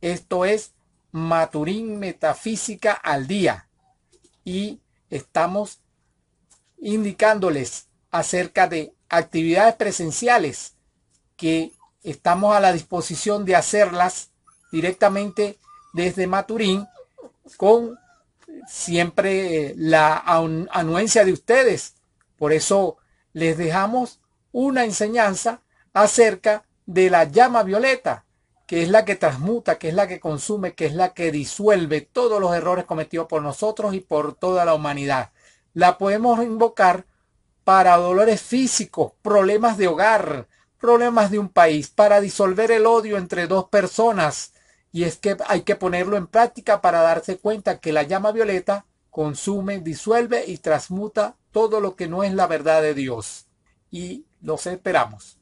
Esto es Maturín Metafísica al Día. Y estamos indicándoles acerca de actividades presenciales que estamos a la disposición de hacerlas directamente desde Maturín con siempre eh, la anuencia de ustedes. Por eso les dejamos una enseñanza acerca de la llama violeta que es la que transmuta, que es la que consume, que es la que disuelve todos los errores cometidos por nosotros y por toda la humanidad. La podemos invocar para dolores físicos, problemas de hogar, problemas de un país, para disolver el odio entre dos personas. Y es que hay que ponerlo en práctica para darse cuenta que la llama violeta consume, disuelve y transmuta todo lo que no es la verdad de Dios. Y los esperamos.